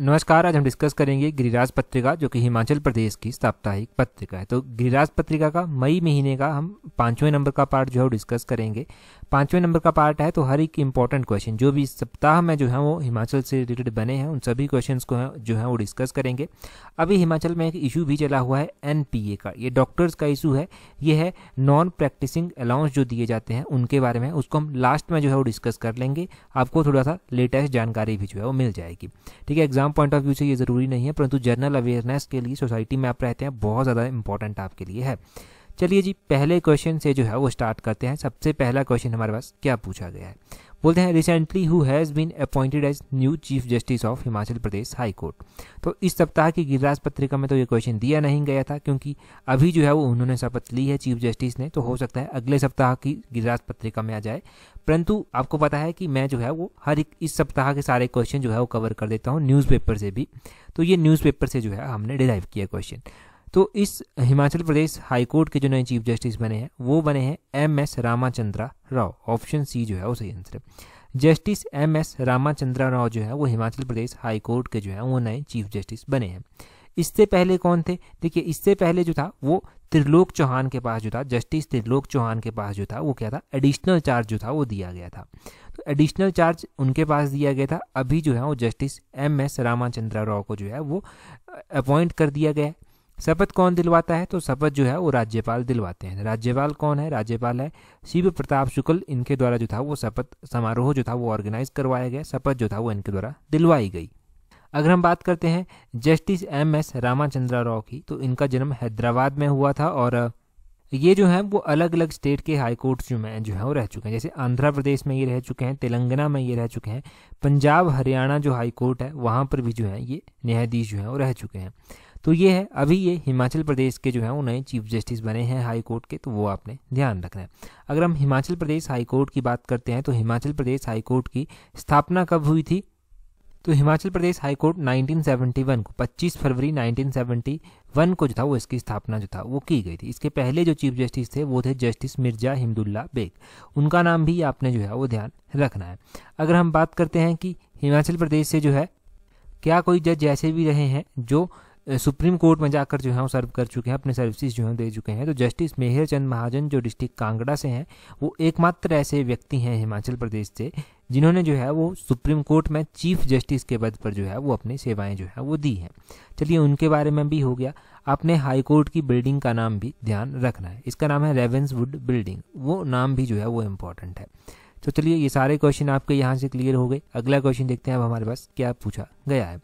नमस्कार आज हम डिस्कस करेंगे गिरिराज पत्रिका जो कि हिमाचल प्रदेश की साप्ताहिक पत्रिका है तो गिरिराज पत्रिका का मई महीने का हम पांचवें नंबर का पार्ट जो है डिस्कस करेंगे पांचवें नंबर का पार्ट है तो हर एक इंपॉर्टेंट क्वेश्चन जो भी सप्ताह में जो है वो हिमाचल से रिलेटेड बने हैं उन सभी क्वेश्चन को है, जो है वो डिस्कस करेंगे अभी हिमाचल में एक इशू भी चला हुआ है एन का ये डॉक्टर्स का इशू है ये है नॉन प्रैक्टिसिंग अलाउंस जो दिए जाते हैं उनके बारे में उसको हम लास्ट में जो है वो डिस्कस कर लेंगे आपको थोड़ा सा लेटेस्ट जानकारी भी जो है वो मिल जाएगी ठीक है exam exam point of view से ये ज़रूरी नहीं है परंतु जनरल अवेयरनेस के लिए सोसाइटी में आप रहते हैं बहुत ज़्यादा इंपॉर्टेंट आपके लिए है चलिए जी पहले क्वेश्चन से जो है वो स्टार्ट करते हैं सबसे पहला क्वेश्चन हमारे पास क्या पूछा गया है बोलते हैं recently who has been appointed as new chief justice of Himachal Pradesh high court तो इस सप्ताह की गिरिराज पत्रिका में तो ये क्वेश्चन दिया नहीं गया था क्योंकि अभी जो है वो उन्होंने शपथ ली है चीफ जस्टिस ने तो हो सकता है अगले सप्ताह की गिरिराज पत्रिका में आ जाए परंतु आपको पता है कि मैं जो है वो हर एक इस सप्ताह के सारे क्वेश्चन जो है वो कवर कर देता हूँ न्यूज़पेपर से भी तो ये न्यूज़पेपर से जो है हमने डिराइव किया क्वेश्चन तो इस हिमाचल प्रदेश हाईकोर्ट के जो नए चीफ जस्टिस बने हैं वो बने हैं M S Ramachandra Rao option C जो है वो सही आंसर है justice M S Ramachandra Rao जो है वो हिमाचल प्रदेश हाईकोर्ट के जो है वो नए चीफ जस्टिस बने हैं इससे पहले कौन थे देखिए इससे पहले जो था वो त्रिलोक चौहान के पास जो था जस्टिस त्रिलोक चौहान के पास जो था वो क्या था एडिशनल चार्ज जो था वो दिया गया था तो एडिशनल चार्ज उनके पास दिया गया था अभी जो है वो justice M S Ramachandra Rao को जो है वो अपॉइंट कर दिया गया शपथ कौन दिलवाता है तो शपथ जो है वो राज्यपाल दिलवाते हैं राज्यपाल कौन है राज्यपाल है शिव प्रताप शुक्ल इनके द्वारा जो था वो शपथ समारोह जो था वो ऑर्गेनाइज करवाया गया शपथ जो था वो इनके द्वारा दिलवाई गई अगर हम बात करते हैं justice M S Ramachandra Rao की तो इनका जन्म हैदराबाद में हुआ था और ये जो है वो अलग अलग स्टेट के हाई जो में जो है वो रह चुके हैं जैसे आंध्र प्रदेश में ये रह चुके हैं तेलंगाना में ये रह चुके हैं पंजाब हरियाणा जो हाई कोर्ट है वहाँ पर भी जो है ये न्यायाधीश जो है वो रह चुके हैं तो ये है अभी ये हिमाचल प्रदेश के जो है वो नए चीफ जस्टिस बने हैं हाई कोर्ट के तो वो आपने ध्यान रखना है अगर हम हिमाचल प्रदेश हाई कोर्ट की बात करते हैं तो हिमाचल प्रदेश हाई कोर्ट की स्थापना कब हुई थी तो हिमाचल प्रदेश हाई कोर्ट 1971 को 25 फरवरी 1971 को जो था वो इसकी स्थापना जो था वो की गई थी इसके पहले जो चीफ जस्टिस थे वो थे जस्टिस मिर्जा हिमदुल्ला बेग उनका नाम भी आपने जो है वो ध्यान रखना है अगर हम बात करते हैं कि हिमाचल प्रदेश से जो है क्या कोई जज ऐसे भी रहे हैं जो सुप्रीम कोर्ट में जाकर जो है वो सर्व कर चुके हैं अपने सर्विसेज जो है दे चुके हैं तो जस्टिस मेहर चंद महाजन जो डिस्ट्रिक्ट कांगड़ा से हैं वो एकमात्र ऐसे व्यक्ति हैं हिमाचल प्रदेश से जिन्होंने जो है वो सुप्रीम कोर्ट में चीफ जस्टिस के पद पर जो है वो अपनी सेवाएं जो है वो दी हैं चलिए उनके बारे में भी हो गया आपने हाई कोर्ट की बिल्डिंग का नाम भी ध्यान रखना है इसका नाम है रेवेंसवुड बिल्डिंग वो नाम भी जो है वो इम्पोर्टेंट है तो चलिए ये सारे क्वेश्चन आपके यहाँ से क्लियर हो गए अगला क्वेश्चन देखते हैं अब हमारे पास क्या पूछा गया है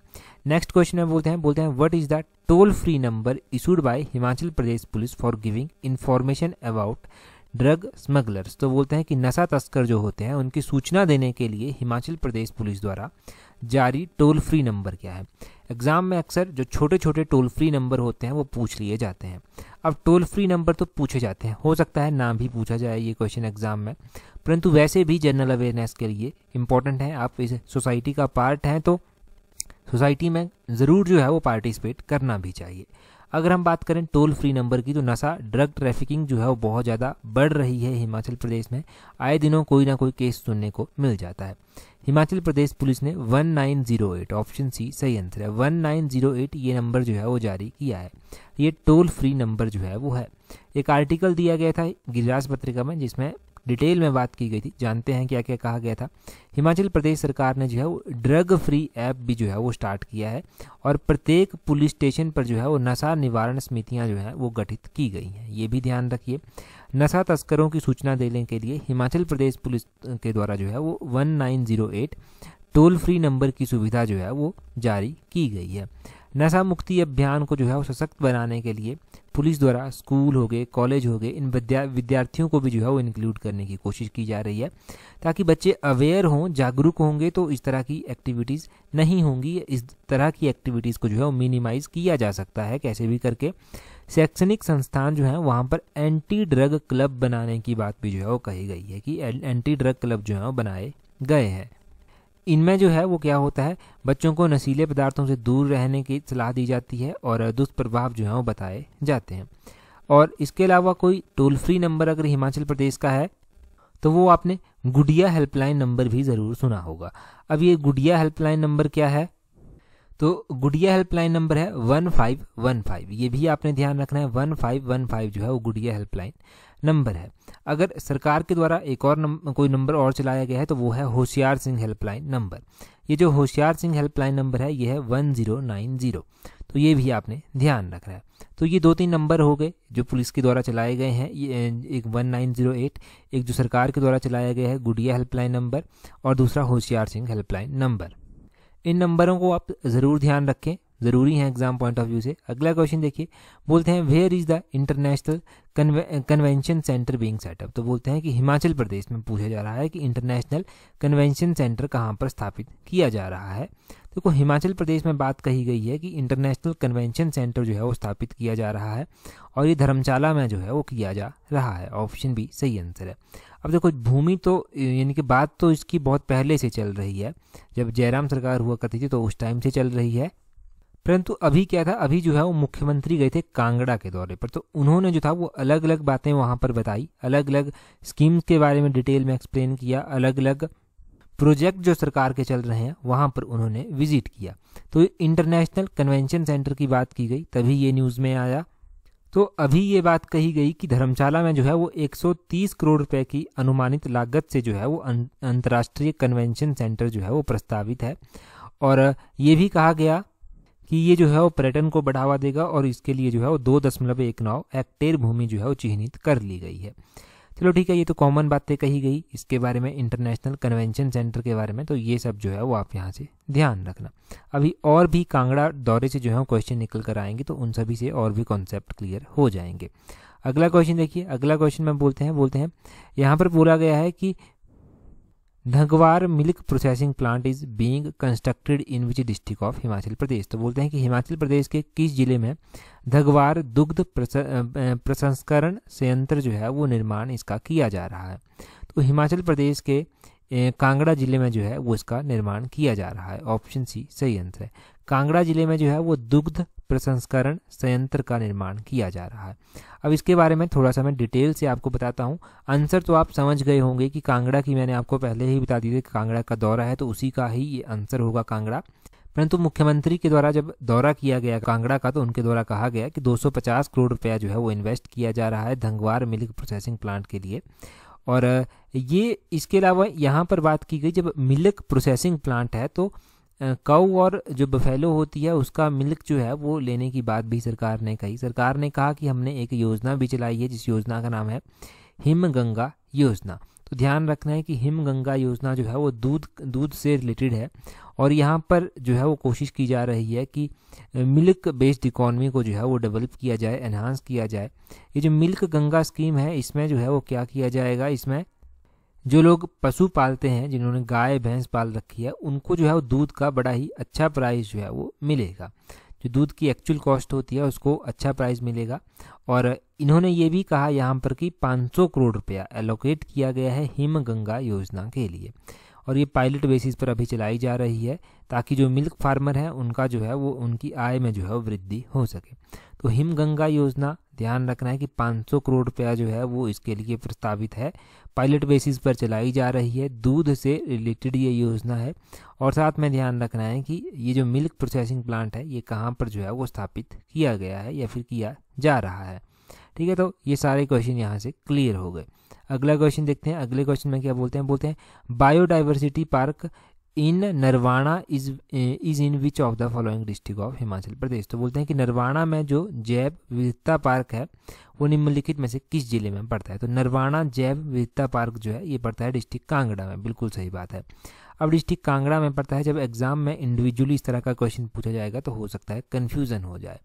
नेक्स्ट क्वेश्चन हम बोलते हैं बोलते हैं what is the toll free number issued by Himachal Pradesh police for giving information about drug smugglers तो बोलते हैं कि नशा तस्कर जो होते हैं उनकी सूचना देने के लिए हिमाचल प्रदेश पुलिस द्वारा जारी टोल फ्री नंबर क्या है एग्ज़ाम में अक्सर जो छोटे छोटे टोल फ्री नंबर होते हैं वो पूछ लिए जाते हैं अब टोल फ्री नंबर तो पूछे जाते हैं हो सकता है नाम भी पूछा जाए ये क्वेश्चन एग्ज़ाम में परंतु वैसे भी जनरल अवेयरनेस के लिए इंपॉर्टेंट है आप इस सोसाइटी का पार्ट हैं तो सोसाइटी में ज़रूर जो है वो पार्टिसिपेट करना भी चाहिए अगर हम बात करें टोल फ्री नंबर की तो नशा ड्रग ट्रैफिकिंग जो है वो बहुत ज़्यादा बढ़ रही है हिमाचल प्रदेश में आए दिनों कोई ना कोई केस सुनने को मिल जाता है हिमाचल प्रदेश पुलिस ने 1908 ऑप्शन सी सही आंसर है 1908 ये नंबर जो है वो जारी किया है ये टोल फ्री नंबर जो है वो है एक आर्टिकल दिया गया था गिरिराज पत्रिका में जिसमें डिटेल में बात की गई थी जानते हैं क्या क्या कहा गया था हिमाचल प्रदेश सरकार ने जो है वो ड्रग फ्री ऐप भी जो है वो स्टार्ट किया है और प्रत्येक पुलिस स्टेशन पर जो है वो नशा निवारण समितियाँ जो हैं वो गठित की गई हैं ये भी ध्यान रखिए नशा तस्करों की सूचना देने के लिए हिमाचल प्रदेश पुलिस के द्वारा जो है वो वन टोल फ्री नंबर की सुविधा जो है वो जारी की गई है नशा मुक्ति अभियान को जो है वो सशक्त बनाने के लिए पुलिस द्वारा स्कूल हो गए कॉलेज हो गए इन विद्या विद्यार्थियों को भी जो है वो इंक्लूड करने की कोशिश की जा रही है ताकि बच्चे अवेयर हों जागरूक होंगे तो इस तरह की एक्टिविटीज़ नहीं होंगी इस तरह की एक्टिविटीज़ को जो है वो मिनिमाइज़ किया जा सकता है कैसे भी करके शैक्षणिक संस्थान जो है वहाँ पर एंटी ड्रग क्लब बनाने की बात भी जो है वो कही गई है कि एंटी ड्रग क्लब जो है वो बनाए गए हैं इनमें जो है वो क्या होता है बच्चों को नशीले पदार्थों से दूर रहने की सलाह दी जाती है और दुष्प्रभाव जो है वो बताए जाते हैं और इसके अलावा कोई टोल फ्री नंबर अगर हिमाचल प्रदेश का है तो वो आपने गुडिया हेल्पलाइन नंबर भी ज़रूर सुना होगा अब ये गुडिया हेल्पलाइन नंबर क्या है तो गुड़िया हेल्पलाइन नंबर है वन फाइव वन फाइव ये भी आपने ध्यान रखना है वन फाइव वन फाइव जो है वो गुड़िया हेल्पलाइन नंबर है अगर सरकार के द्वारा एक और नंबर कोई नंबर और चलाया गया है तो वो है होशियार सिंह हेल्पलाइन नंबर ये जो होशियार सिंह हेल्पलाइन नंबर है ये है वन जीरो नाइन जीरो तो ये भी आपने ध्यान रखना है तो ये दो तीन नंबर हो गए जो पुलिस के द्वारा चलाए गए हैं ये एक वन नाइन जीरो एट एक जो सरकार के द्वारा चलाया गया है गुड़िया हेल्पलाइन नंबर और दूसरा होशियार सिंह हेल्पलाइन नंबर इन नंबरों को आप ज़रूर ध्यान रखें ज़रूरी है एग्जाम पॉइंट ऑफ व्यू से अगला क्वेश्चन देखिए बोलते हैं where is the international convention centre being set up तो बोलते हैं कि हिमाचल प्रदेश में पूछा जा रहा है कि इंटरनेशनल कन्वेंशन सेंटर कहाँ पर स्थापित किया जा रहा है देखो तो हिमाचल प्रदेश में बात कही गई है कि इंटरनेशनल कन्वेंशन सेंटर जो है वो स्थापित किया जा रहा है और ये धर्मशाला में जो है वो किया जा रहा है ऑप्शन बी सही आंसर है अब देखो भूमि तो यानी कि बात तो इसकी बहुत पहले से चल रही है जब जयराम सरकार हुआ करती थी तो उस टाइम से चल रही है परंतु अभी क्या था अभी जो है वो मुख्यमंत्री गए थे कांगड़ा के दौरे पर तो उन्होंने जो था वो अलग अलग बातें वहाँ पर बताई अलग अलग स्कीम्स के बारे में डिटेल में एक्सप्लेन किया अलग अलग प्रोजेक्ट जो सरकार के चल रहे हैं वहाँ पर उन्होंने विजिट किया तो इंटरनेशनल कन्वेंशन सेंटर की बात की गई तभी ये न्यूज़ में आया तो अभी ये बात कही गई कि धर्मशाला में जो है वो 130 करोड़ रुपए की अनुमानित लागत से जो है वो अं-, अंतर्राष्ट्रीय कन्वेंशन सेंटर जो है वो प्रस्तावित है और ये भी कहा गया कि ये जो है वो पर्यटन को बढ़ावा देगा और इसके लिए जो है वो दो दशमलव एक नौ हेक्टेयर भूमि जो है वो चिन्हित कर ली गई है चलो ठीक है ये तो कॉमन बातें कही गई इसके बारे में इंटरनेशनल कन्वेंशन सेंटर के बारे में तो ये सब जो है वो आप यहाँ से ध्यान रखना अभी और भी कांगड़ा दौरे से जो है क्वेश्चन निकल कर आएंगे तो उन सभी से और भी कॉन्सेप्ट क्लियर हो जाएंगे अगला क्वेश्चन देखिए अगला क्वेश्चन में बोलते हैं बोलते हैं यहाँ पर बोला गया है कि Nagwar milk processing plant is being constructed in which district of Himachal Pradesh तो बोलते हैं कि हिमाचल प्रदेश के किस जिले में धगवार दुग्ध प्रसंस्करण संयंत्र जो है वो निर्माण इसका किया जा रहा है तो हिमाचल प्रदेश के कांगड़ा जिले में जो है वो इसका निर्माण किया जा रहा है ऑप्शन सी सही आंसर है कांगड़ा जिले में जो है वो दुग्ध प्रसंस्करण संयंत्र का निर्माण किया जा रहा है अब इसके बारे में थोड़ा सा मैं डिटेल से आपको बताता हूँ आंसर तो आप समझ गए होंगे कि कांगड़ा की मैंने आपको पहले ही बता दी थी कांगड़ा का दौरा है तो उसी का ही ये आंसर होगा कांगड़ा परंतु मुख्यमंत्री के द्वारा जब दौरा किया गया कांगड़ा का तो उनके द्वारा कहा गया कि 250 करोड़ रुपया जो है वो इन्वेस्ट किया जा रहा है धंगवार मिल्क प्रोसेसिंग प्लांट के लिए और ये इसके अलावा यहाँ पर बात की गई जब मिल्क प्रोसेसिंग प्लांट है तो कऊ और जो बफेलो होती है उसका मिल्क जो है वो लेने की बात भी सरकार ने कही सरकार ने कहा कि हमने एक योजना भी चलाई है जिस योजना का नाम है हिमगंगा योजना तो ध्यान रखना है कि हिमगंगा योजना जो है वो दूध दूध से रिलेटेड है और यहाँ पर जो है वो कोशिश की जा रही है कि मिल्क बेस्ड इकोनमी को जो है वो डेवलप किया जाए एनहांस किया जाए ये जो मिल्क गंगा स्कीम है इसमें जो है वो क्या किया जाएगा इसमें जो लोग पशु पालते हैं जिन्होंने गाय भैंस पाल रखी है उनको जो है वो दूध का बड़ा ही अच्छा प्राइस जो है वो मिलेगा जो दूध की एक्चुअल कॉस्ट होती है उसको अच्छा प्राइस मिलेगा और इन्होंने ये भी कहा यहाँ पर कि 500 करोड़ रुपया एलोकेट किया गया है हिमगंगा योजना के लिए और ये पायलट बेसिस पर अभी चलाई जा रही है ताकि जो मिल्क फार्मर हैं उनका जो है वो उनकी आय में जो है वृद्धि हो सके तो हिम गंगा योजना ध्यान रखना है कि 500 करोड़ रुपया जो है वो इसके लिए प्रस्तावित है पायलट बेसिस पर चलाई जा रही है दूध से रिलेटेड ये योजना है और साथ में ध्यान रखना है कि ये जो मिल्क प्रोसेसिंग प्लांट है ये कहाँ पर जो है वो स्थापित किया गया है या फिर किया जा रहा है ठीक है तो ये सारे क्वेश्चन यहाँ से क्लियर हो गए अगला क्वेश्चन देखते हैं अगले क्वेश्चन में क्या बोलते हैं बोलते हैं biodiversity park in Narwana is is in which of the following district of Himachal Pradesh तो बोलते हैं कि नरवाणा में जो जैव विविधता पार्क है वो निम्नलिखित में से किस जिले में पड़ता है तो नरवाणा जैव विविधता पार्क जो है ये पड़ता है डिस्ट्रिक्ट कांगड़ा में बिल्कुल सही बात है अब डिस्ट्रिक्ट कांगड़ा में पड़ता है जब एग्जाम में इंडिविजुअली इस तरह का क्वेश्चन पूछा जाएगा तो हो सकता है कन्फ्यूजन हो जाए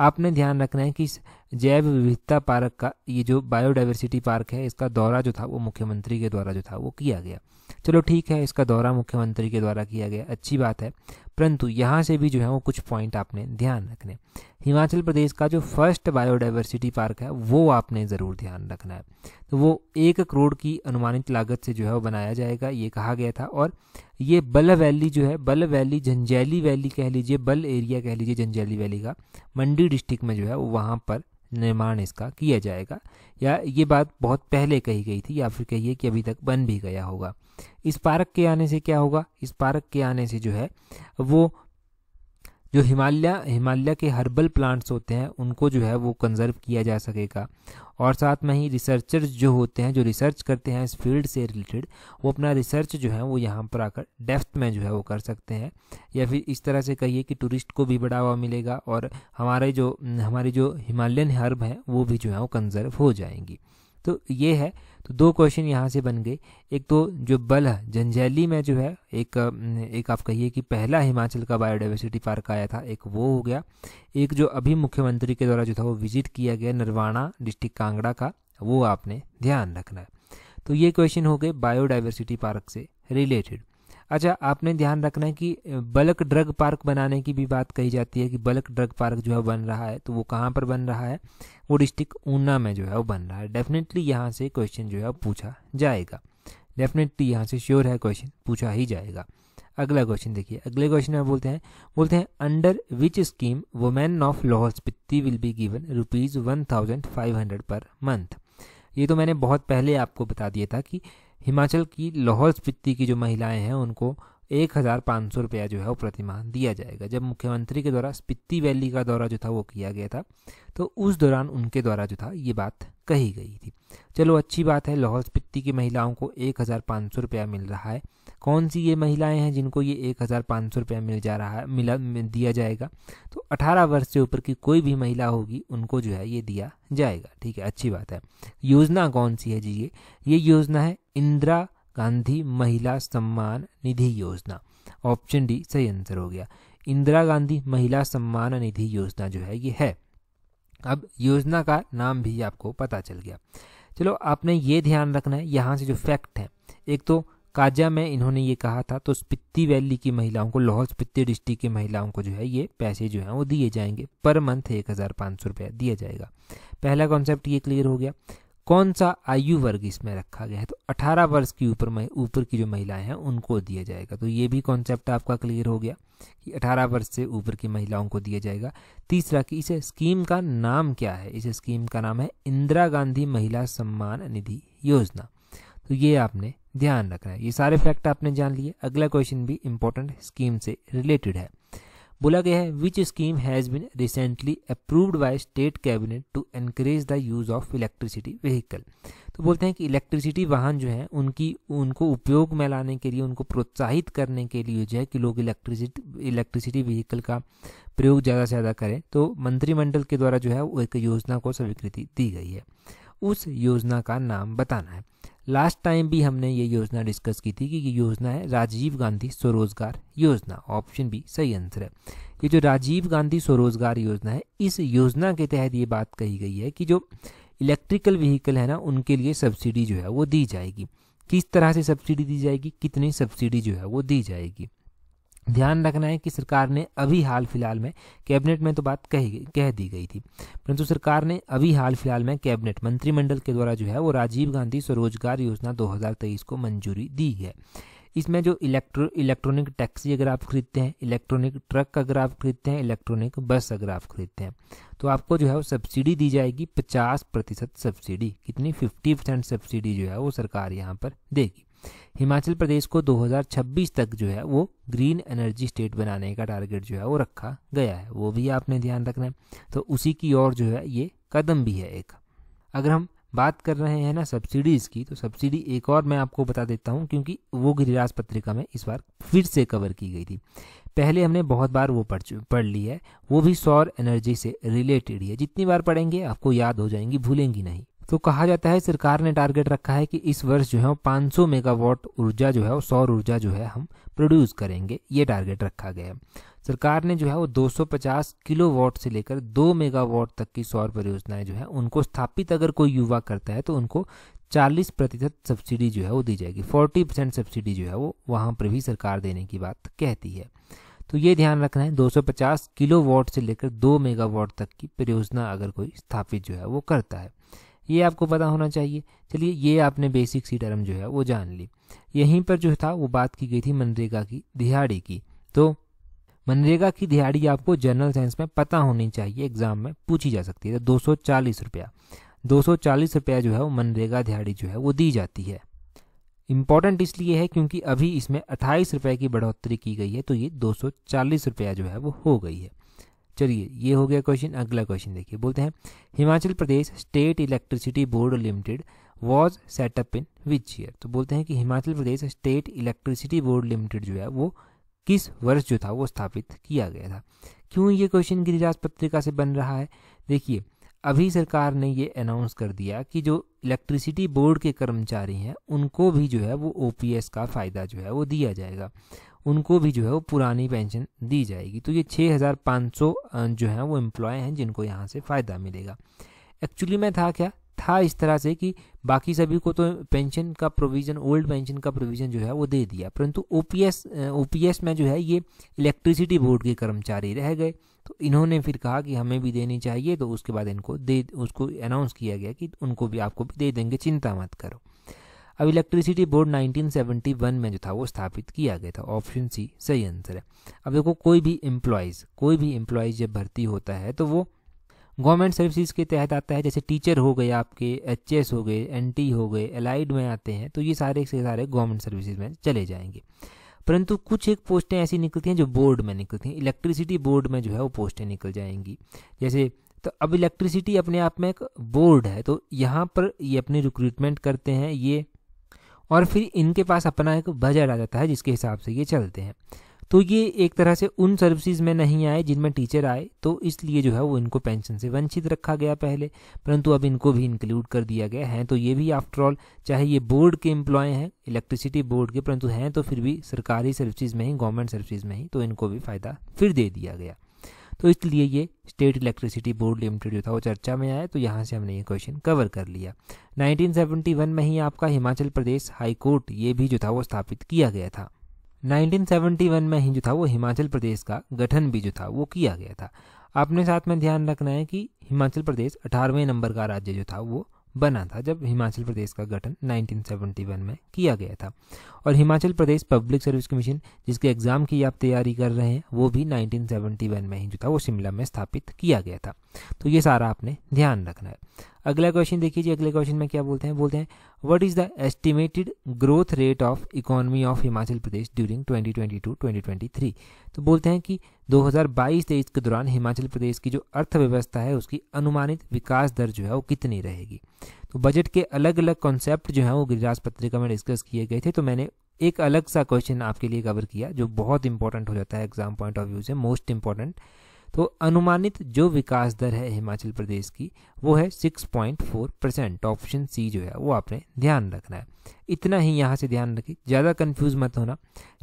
आपने ध्यान रखना है कि जैव विविधता पार्क का ये जो बायोडाइवर्सिटी पार्क है इसका दौरा जो था वो मुख्यमंत्री के द्वारा जो था वो किया गया चलो ठीक है इसका दौरा मुख्यमंत्री के द्वारा किया गया अच्छी बात है परंतु यहाँ से भी जो है वो कुछ पॉइंट आपने ध्यान रखने हिमाचल प्रदेश का जो फर्स्ट बायोडाइवर्सिटी पार्क है वो आपने ज़रूर ध्यान रखना है तो वो एक करोड़ की अनुमानित लागत से जो है वो बनाया जाएगा ये कहा गया था और ये बल वैली जो है बल वैली झंझैली वैली कह लीजिए बल एरिया कह लीजिए झंझैली वैली का मंडी डिस्ट्रिक्ट में जो है वो वहाँ पर निर्माण इसका किया जाएगा या ये बात बहुत पहले कही गई थी या फिर कहिए कि अभी तक बन भी गया होगा इस पार्क के आने से क्या होगा इस पार्क के आने से जो है वो जो हिमालय हिमालय के हर्बल प्लांट्स होते हैं उनको जो है वो कंजर्व किया जा सकेगा और साथ में ही रिसर्चर्स जो होते हैं जो रिसर्च करते हैं इस फील्ड से रिलेटेड वो अपना रिसर्च जो है वो यहाँ पर आकर डेफ्थ में जो है वो कर सकते हैं या फिर इस तरह से कहिए कि टूरिस्ट को भी बढ़ावा मिलेगा और हमारे जो हमारी जो हिमालयन हर्ब हैं वो भी जो है वो कंजर्व हो जाएंगी तो ये है तो दो क्वेश्चन यहाँ से बन गए एक तो जो बल है जंजैली में जो है एक एक आप कहिए कि पहला हिमाचल का बायोडाइवर्सिटी पार्क आया था एक वो हो गया एक जो अभी मुख्यमंत्री के द्वारा जो था वो विजिट किया गया नरवाणा डिस्ट्रिक्ट कांगड़ा का वो आपने ध्यान रखना है तो ये क्वेश्चन हो गए बायोडाइवर्सिटी पार्क से रिलेटेड अच्छा आपने ध्यान रखना है कि बल्क ड्रग पार्क बनाने की भी बात कही जाती है कि बल्क ड्रग पार्क जो है बन रहा है तो वो कहाँ पर बन रहा है वो डिस्ट्रिक्ट ऊना में जो है वो बन रहा है डेफिनेटली यहाँ से क्वेश्चन जो है पूछा जाएगा डेफिनेटली यहाँ से श्योर है क्वेश्चन पूछा ही जाएगा अगला क्वेश्चन देखिए अगले क्वेश्चन में बोलते हैं बोलते हैं under which scheme women of Lahaul Spiti will be given rupees one thousand five hundred per month ये तो मैंने बहुत पहले आपको बता दिया था कि हिमाचल की लाहौल स्पीति की जो महिलाएं हैं उनको एक हज़ार पाँच सौ रुपया जो है वो प्रतिमाह दिया जाएगा जब मुख्यमंत्री के द्वारा स्पिति वैली का दौरा जो था वो किया गया था तो उस दौरान उनके द्वारा जो था ये बात कही गई थी चलो अच्छी बात है लाहौल स्पित्ती की महिलाओं को एक हज़ार पाँच सौ रुपया मिल रहा है कौन सी ये महिलाएं हैं जिनको ये एक हज़ार पाँच सौ रुपया मिल जा रहा है मिला दिया जाएगा तो अठारह वर्ष से ऊपर की कोई भी महिला होगी उनको जो है ये दिया जाएगा ठीक है अच्छी बात है योजना कौन सी है जी ये ये योजना है इंदिरा गांधी महिला सम्मान निधि योजना ऑप्शन डी सही आंसर हो गया इंदिरा गांधी महिला सम्मान निधि योजना जो है ये है अब योजना का नाम भी आपको पता चल गया चलो आपने ये ध्यान रखना है यहाँ से जो फैक्ट है एक तो काजा में इन्होंने ये कहा था तो स्पित्ती वैली की महिलाओं को लाहौल स्पित्ती डिस्ट्रिक्ट की महिलाओं को जो है ये पैसे जो हैं वो दिए जाएंगे पर मंथ एक हज़ार पाँच सौ रुपया दिया जाएगा पहला कॉन्सेप्ट ये क्लियर हो गया कौन सा आयु वर्ग इसमें रखा गया है तो 18 वर्ष की ऊपर ऊपर की जो महिलाएं हैं उनको दिया जाएगा तो ये भी कॉन्सेप्ट आपका क्लियर हो गया कि 18 वर्ष से ऊपर की महिलाओं को दिया जाएगा तीसरा कि इस स्कीम का नाम क्या है इस स्कीम का नाम है इंदिरा गांधी महिला सम्मान निधि योजना तो ये आपने ध्यान रखना है ये सारे फैक्ट आपने जान लिए अगला क्वेश्चन भी इंपॉर्टेंट स्कीम से रिलेटेड है बोला गया है which scheme has been recently approved by state cabinet to encourage the use of electricity vehicle तो बोलते हैं कि इलेक्ट्रिसिटी वाहन जो है उनकी उनको उपयोग में लाने के लिए उनको प्रोत्साहित करने के लिए जो है कि लोग इलेक्ट्रिसिटी इलेक्ट्रिसिटी व्हीकल का प्रयोग ज़्यादा से ज़्यादा करें तो मंत्रिमंडल के द्वारा जो है वो एक योजना को स्वीकृति दी गई है उस योजना का नाम बताना है लास्ट टाइम भी हमने ये योजना डिस्कस की थी कि ये योजना है राजीव गांधी स्वरोजगार योजना ऑप्शन बी सही आंसर है ये जो राजीव गांधी स्वरोजगार योजना है इस योजना के तहत ये बात कही गई है कि जो इलेक्ट्रिकल व्हीकल है ना उनके लिए सब्सिडी जो है वो दी जाएगी किस तरह से सब्सिडी दी जाएगी कितनी सब्सिडी जो है वो दी जाएगी ध्यान रखना है कि सरकार ने अभी हाल फिलहाल में कैबिनेट में तो बात कही कह दी गई थी परंतु सरकार ने अभी हाल फिलहाल में कैबिनेट मंत्रिमंडल के द्वारा जो है वो राजीव गांधी स्वरोजगार योजना 2023 को मंजूरी दी है इसमें जो इलेक्ट्रो इलेक्ट्रॉनिक टैक्सी अगर आप खरीदते हैं इलेक्ट्रॉनिक ट्रक अगर आप खरीदते हैं इलेक्ट्रॉनिक बस अगर आप खरीदते हैं तो आपको जो है वो सब्सिडी दी जाएगी पचास प्रतिशत सब्सिडी कितनी फिफ्टी परसेंट सब्सिडी जो है वो सरकार यहाँ पर देगी हिमाचल प्रदेश को 2026 तक जो है वो ग्रीन एनर्जी स्टेट बनाने का टारगेट जो है वो रखा गया है वो भी आपने ध्यान रखना है तो उसी की ओर जो है ये कदम भी है एक अगर हम बात कर रहे हैं ना सब्सिडीज की तो सब्सिडी एक और मैं आपको बता देता हूँ क्योंकि वो गिरिराज पत्रिका में इस बार फिर से कवर की गई थी पहले हमने बहुत बार वो पढ़ पढ़ ली है वो भी सौर एनर्जी से रिलेटेड है जितनी बार पढ़ेंगे आपको याद हो जाएंगी भूलेंगी नहीं तो कहा जाता है सरकार ने टारगेट रखा है कि इस वर्ष जो है पाँच सौ मेगावाट ऊर्जा जो है सौर ऊर्जा जो है हम प्रोड्यूस करेंगे ये टारगेट रखा गया है सरकार ने जो है वो 250 किलोवाट से लेकर 2 मेगावाट तक की सौर परियोजनाएं जो है उनको स्थापित अगर कोई युवा करता है तो उनको 40 प्रतिशत सब्सिडी जो है वो दी जाएगी 40 परसेंट सब्सिडी जो है वो वहाँ पर भी सरकार देने की बात कहती है तो ये ध्यान रखना है 250 किलोवाट से लेकर 2 मेगावाट तक की परियोजना अगर कोई स्थापित जो है वो करता है ये आपको पता होना चाहिए चलिए ये आपने बेसिक सी टर्म जो है वो जान ली यहीं पर जो था वो बात की गई थी मनरेगा की दिहाड़ी की तो मनरेगा की दिहाड़ी आपको जनरल साइंस में पता होनी चाहिए एग्जाम में पूछी जा सकती है दो सौ चालीस रुपया दो सौ चालीस रुपया जो है वो मनरेगा दिहाड़ी जो है वो दी जाती है इम्पॉर्टेंट इसलिए है क्योंकि अभी इसमें अट्ठाईस रुपये की बढ़ोतरी की गई है तो ये दो सौ चालीस रुपया जो है वो हो गई है चलिए ये हो गया क्वेश्चन अगला क्वेश्चन देखिए बोलते हैं Himachal Pradesh state electricity board limited was set up in which year तो बोलते हैं कि Himachal Pradesh state electricity board limited जो है वो किस वर्ष जो था वो स्थापित किया गया था क्यों ये क्वेश्चन गिरिराज पत्रिका से बन रहा है देखिए अभी सरकार ने ये अनाउंस कर दिया कि जो इलेक्ट्रिसिटी बोर्ड के कर्मचारी हैं उनको भी जो है वो ओपीएस का फ़ायदा जो है वो दिया जाएगा उनको भी जो है वो पुरानी पेंशन दी जाएगी तो ये 6,500 जो है वो एम्प्लॉय हैं जिनको यहाँ से फ़ायदा मिलेगा एक्चुअली में था क्या था इस तरह से कि बाकी सभी को तो पेंशन का प्रोविज़न ओल्ड पेंशन का प्रोविज़न जो है वो दे दिया परंतु ओपीएस ओपीएस में जो है ये इलेक्ट्रिसिटी बोर्ड के कर्मचारी रह गए तो इन्होंने फिर कहा कि हमें भी देनी चाहिए तो उसके बाद इनको दे उसको अनाउंस किया गया कि उनको भी आपको भी दे देंगे चिंता मत करो अब इलेक्ट्रिसिटी बोर्ड 1971 में जो था वो स्थापित किया गया था ऑप्शन सी सही आंसर है अब देखो कोई भी एम्प्लॉयज़ कोई भी एम्प्लॉयज़ जब भर्ती होता है तो वो गवर्नमेंट सर्विसेज के तहत आता है जैसे टीचर हो गए आपके एच हो गए एन हो गए एलाइड में आते हैं तो ये सारे से सारे गवर्नमेंट सर्विसेज में चले जाएंगे परंतु कुछ एक पोस्टें ऐसी निकलती हैं जो बोर्ड में निकलती हैं इलेक्ट्रिसिटी बोर्ड में जो है वो पोस्टें निकल जाएंगी जैसे तो अब इलेक्ट्रिसिटी अपने आप में एक बोर्ड है तो यहाँ पर ये अपनी रिक्रूटमेंट करते हैं ये और फिर इनके पास अपना एक बजट आ जाता है जिसके हिसाब से ये चलते हैं तो ये एक तरह से उन सर्विसेज में नहीं आए जिनमें टीचर आए तो इसलिए जो है वो इनको पेंशन से वंचित रखा गया पहले परंतु अब इनको भी इंक्लूड कर दिया गया है तो ये भी आफ्टर ऑल चाहे ये बोर्ड के एम्प्लॉय हैं इलेक्ट्रिसिटी बोर्ड के परंतु हैं तो फिर भी सरकारी सर्विसेज में ही गवर्नमेंट सर्विसेज में ही तो इनको भी फ़ायदा फिर दे दिया गया तो इसलिए ये स्टेट इलेक्ट्रिसिटी बोर्ड लिमिटेड जो था वो चर्चा में आया तो यहाँ से हमने ये क्वेश्चन कवर कर लिया 1971 में ही आपका हिमाचल प्रदेश हाई कोर्ट ये भी जो था वो स्थापित किया गया था 1971 में ही जो था वो हिमाचल प्रदेश का गठन भी जो था वो किया गया था आपने साथ में ध्यान रखना है कि हिमाचल प्रदेश अठारहवें नंबर का राज्य जो था वो बना था जब हिमाचल प्रदेश का गठन 1971 में किया गया था और Himachal Pradesh public service commission जिसके एग्जाम की आप तैयारी कर रहे हैं वो भी 1971 में ही जो था वो शिमला में स्थापित किया गया था तो ये सारा आपने ध्यान रखना है अगला क्वेश्चन देखिए अगले क्वेश्चन में क्या बोलते हैं बोलते हैं what is the estimated growth rate of economy of Himachal Pradesh during 2022-2023 तो बोलते हैं कि 2022 हजार के दौरान हिमाचल प्रदेश की जो अर्थव्यवस्था है उसकी अनुमानित विकास दर जो है वो कितनी रहेगी तो बजट के अलग अलग कॉन्सेप्ट जो है वो गिरिराज पत्रिका में डिस्कस किए गए थे तो मैंने एक अलग सा क्वेश्चन आपके लिए कवर किया जो बहुत इंपॉर्टेंट हो जाता है एग्जाम पॉइंट ऑफ व्यू से मोस्ट इंपॉर्टेंट तो अनुमानित जो विकास दर है हिमाचल प्रदेश की वो है 6.4 परसेंट ऑप्शन सी जो है वो आपने ध्यान रखना है इतना ही यहाँ से ध्यान रखें ज़्यादा कंफ्यूज मत होना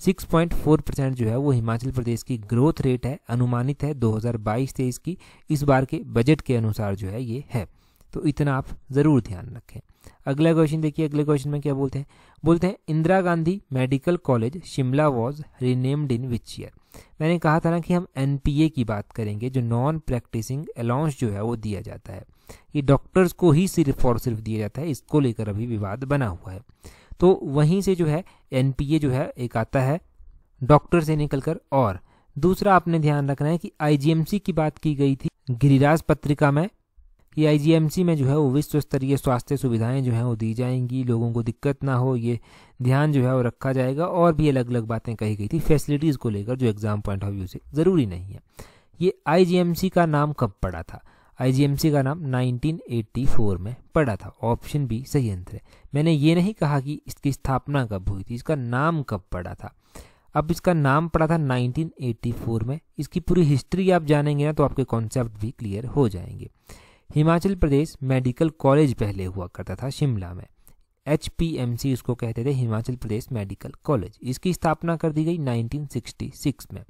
6.4 परसेंट जो है वो हिमाचल प्रदेश की ग्रोथ रेट है अनुमानित है 2022 तेईस की इस बार के बजट के अनुसार जो है ये है तो इतना आप ज़रूर ध्यान रखें अगला क्वेश्चन देखिए अगले क्वेश्चन में क्या बोलते हैं बोलते हैं Indira Gandhi medical college Shimla was renamed in which year मैंने कहा था ना कि हम एन की बात करेंगे जो नॉन प्रैक्टिसिंग अलाउंस जो है वो दिया जाता है ये डॉक्टर्स को ही सिर्फ और सिर्फ दिया जाता है इसको लेकर अभी विवाद बना हुआ है तो वहीं से जो है एन जो है एक आता है डॉक्टर से निकलकर और दूसरा आपने ध्यान रखना है कि आईजीएमसी की बात की गई थी गिरिराज पत्रिका में कि आईजीएमसी में जो है वो विश्व स्तरीय स्वास्थ्य सुविधाएं जो हैं वो दी जाएंगी लोगों को दिक्कत ना हो ये ध्यान जो है वो रखा जाएगा और भी अलग अलग बातें कही गई थी फैसिलिटीज़ को लेकर जो एग्ज़ाम पॉइंट ऑफ व्यू से ज़रूरी नहीं है ये आईजीएमसी का नाम कब पड़ा था आईजीएमसी का नाम 1984 में पड़ा था ऑप्शन बी सही अंतर है मैंने ये नहीं कहा कि इसकी स्थापना कब हुई थी इसका नाम कब पड़ा था अब इसका नाम पड़ा था 1984 में इसकी पूरी हिस्ट्री आप जानेंगे ना तो आपके कॉन्सेप्ट भी क्लियर हो जाएंगे हिमाचल प्रदेश मेडिकल कॉलेज पहले हुआ करता था शिमला में एच इसको कहते थे हिमाचल प्रदेश मेडिकल कॉलेज इसकी स्थापना कर दी गई 1966 में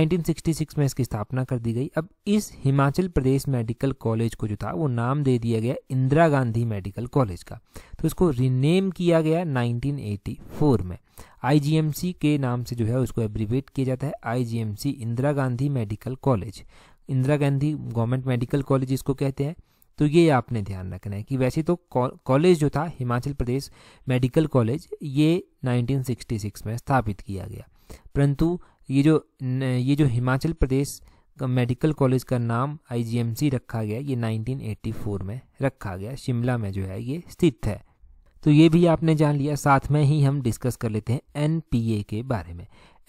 1966 में इसकी स्थापना कर दी गई अब इस हिमाचल प्रदेश मेडिकल कॉलेज को जो था वो नाम दे दिया गया इंदिरा गांधी मेडिकल कॉलेज का तो इसको रिनेम किया गया 1984 में आईजीएमसी के नाम से जो है उसको एब्रीवेट किया जाता है IGMC Indira Gandhi medical college Indira Gandhi government medical college इसको कहते हैं तो ये आपने ध्यान रखना है कि वैसे तो कॉलेज जो था हिमाचल प्रदेश मेडिकल कॉलेज ये 1966 में स्थापित किया गया परंतु ये जो ये जो हिमाचल प्रदेश मेडिकल कॉलेज का नाम आईजीएमसी रखा गया ये 1984 में रखा गया शिमला में जो है ये स्थित है तो ये भी आपने जान लिया साथ में ही हम डिस्कस कर लेते हैं एनपीए के बारे में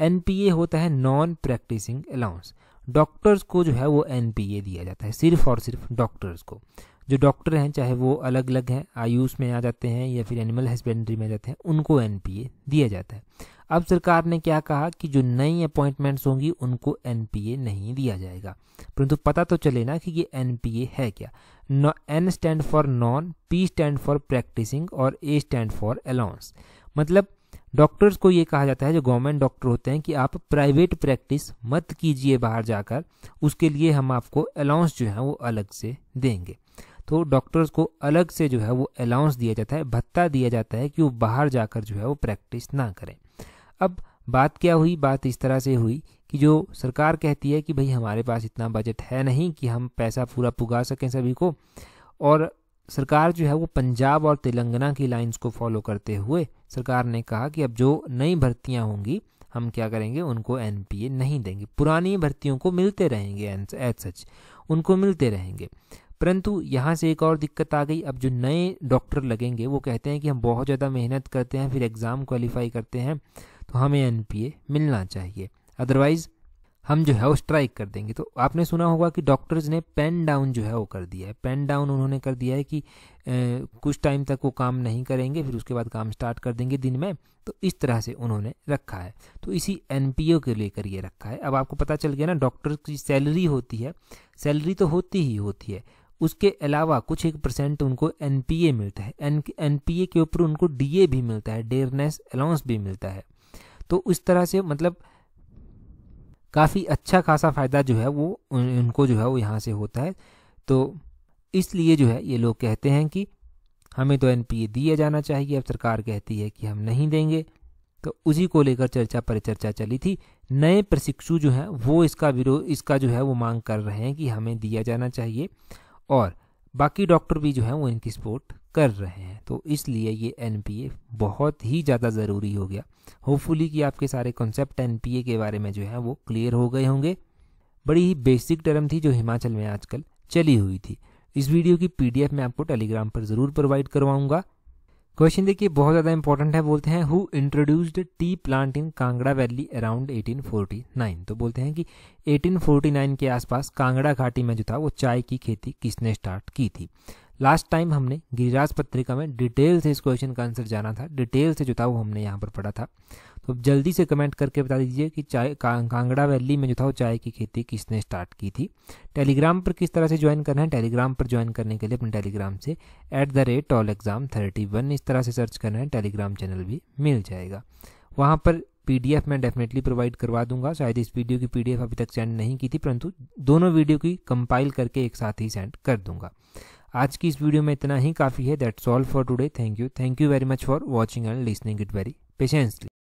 एनपीए होता है नॉन प्रैक्टिसिंग अलाउंस डॉक्टर्स को जो है वो एन दिया जाता है सिर्फ और सिर्फ डॉक्टर्स को जो डॉक्टर हैं चाहे वो अलग अलग हैं आयुष में आ जाते हैं या फिर एनिमल हस्बेंड्री में आ जाते हैं उनको एन दिया जाता है अब सरकार ने क्या कहा कि जो नई अपॉइंटमेंट्स होंगी उनको एन नहीं दिया जाएगा परंतु पता तो चले ना कि ये एन है क्या N stand for non P stand for practicing और ए स्टैंड फॉर अलाउंस मतलब डॉक्टर्स को ये कहा जाता है जो गवर्नमेंट डॉक्टर होते हैं कि आप प्राइवेट प्रैक्टिस मत कीजिए बाहर जाकर उसके लिए हम आपको अलाउंस जो है वो अलग से देंगे तो डॉक्टर्स को अलग से जो है वो अलाउंस दिया जाता है भत्ता दिया जाता है कि वो बाहर जाकर जो है वो प्रैक्टिस ना करें अब बात क्या हुई बात इस तरह से हुई कि जो सरकार कहती है कि भाई हमारे पास इतना बजट है नहीं कि हम पैसा पूरा पुगा सकें सभी को और सरकार जो है वो पंजाब और तेलंगाना की लाइंस को फॉलो करते हुए सरकार ने कहा कि अब जो नई भर्तियां होंगी हम क्या करेंगे उनको एन नहीं देंगे पुरानी भर्तियों को मिलते रहेंगे एज सच उनको मिलते रहेंगे परंतु यहाँ से एक और दिक्कत आ गई अब जो नए डॉक्टर लगेंगे वो कहते हैं कि हम बहुत ज़्यादा मेहनत करते हैं फिर एग्ज़ाम क्वालिफाई करते हैं तो हमें एन मिलना चाहिए अदरवाइज़ हम जो है वो स्ट्राइक कर देंगे तो आपने सुना होगा कि डॉक्टर्स ने पेन डाउन जो है वो कर दिया है पेन डाउन उन्होंने कर दिया है कि ए, कुछ टाइम तक वो काम नहीं करेंगे फिर उसके बाद काम स्टार्ट कर देंगे दिन में तो इस तरह से उन्होंने रखा है तो इसी एन के लेकर ये रखा है अब आपको पता चल गया ना डॉक्टर की सैलरी होती है सैलरी तो होती ही होती है उसके अलावा कुछ एक परसेंट उनको एन मिलता है एन एन के ऊपर उनको डी भी मिलता है डेयरनेस अलाउंस भी मिलता है तो उस तरह से मतलब काफ़ी अच्छा खासा फ़ायदा जो है वो उन, उनको जो है वो यहाँ से होता है तो इसलिए जो है ये लोग कहते हैं कि हमें तो एन दिया जाना चाहिए अब सरकार कहती है कि हम नहीं देंगे तो उसी को लेकर चर्चा परिचर्चा चली थी नए प्रशिक्षु जो हैं वो इसका विरोध इसका जो है वो मांग कर रहे हैं कि हमें दिया जाना चाहिए और बाकी डॉक्टर भी जो है वो इनकी सपोर्ट कर रहे हैं तो इसलिए ये एन बहुत ही ज़्यादा ज़रूरी हो गया होपफुली कि आपके सारे कॉन्सेप्ट एन के बारे में जो है वो क्लियर हो गए होंगे बड़ी ही बेसिक टर्म थी जो हिमाचल में आजकल चली हुई थी इस वीडियो की पीडीएफ मैं आपको टेलीग्राम पर ज़रूर प्रोवाइड करवाऊंगा क्वेश्चन देखिए बहुत ज़्यादा इंपॉर्टेंट है बोलते हैं who introduced tea plant in Kangra valley around 1849 तो बोलते हैं कि 1849 के आसपास कांगड़ा घाटी में जो था वो चाय की खेती किसने स्टार्ट की थी लास्ट टाइम हमने गिरिराज पत्रिका में डिटेल से इस क्वेश्चन का आंसर जाना था डिटेल से जो था वो हमने यहाँ पर पढ़ा था तो जल्दी से कमेंट करके बता दीजिए कि चाय का, कांगड़ा वैली में जो था वो चाय की खेती किसने स्टार्ट की थी टेलीग्राम पर किस तरह से ज्वाइन करना है टेलीग्राम पर ज्वाइन करने के लिए अपने टेलीग्राम से at the rate all exam thirty one इस तरह से सर्च करना है टेलीग्राम चैनल भी मिल जाएगा वहाँ पर पीडीएफ मैं डेफिनेटली प्रोवाइड करवा दूंगा शायद इस वीडियो की पीडीएफ अभी तक सेंड नहीं की थी परंतु दोनों वीडियो की कंपाइल करके एक साथ ही सेंड कर दूंगा आज की इस वीडियो में इतना ही काफ़ी है that's all for today thank you thank you very much for watching and listening it very patiently